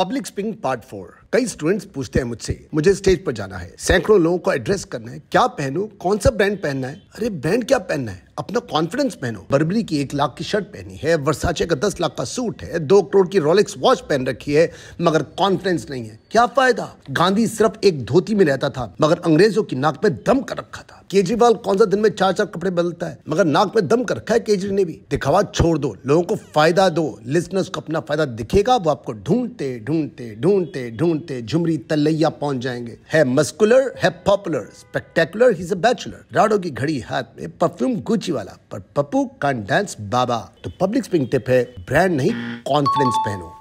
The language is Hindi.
Public Speaking Part 4 कई स्टूडेंट्स पूछते हैं मुझसे मुझे स्टेज पर जाना है सैकड़ों लोगों को एड्रेस करना है क्या पहनू कौन सा ब्रांड पहनना है अरे ब्रांड क्या पहनना है अपना कॉन्फिडेंस पहनो बर्बरी की एक लाख की शर्ट पहनी है वर्साचे का दस लाख का सूट है दो करोड़ की रोलेक्स वॉच पहन रखी है मगर कॉन्फिडेंस नहीं है क्या फायदा गांधी सिर्फ एक धोती में रहता था मगर अंग्रेजों की नाक में दम कर रखा था केजरीवाल कौन सा दिन में चार चार कपड़े बदलता है मगर नाक में दम कर रखा है केजरी ने भी दिखावा छोड़ दो लोगों को फायदा दो लिस्टनर्स को अपना फायदा दिखेगा वो आपको ढूंढते ढूंढते ढूंढते ढूंढ घूमते झुमरी तलैया पहुंच जाएंगे है मस्कुलर है पॉपुलर स्पेक्टेकुलर ही बैचलर राडो की घड़ी हाथ में परफ्यूम गुची वाला पर पप्पू कान डांस बाबा तो पब्लिक स्पिंग टिप है ब्रांड नहीं कॉन्फिडेंस पहनो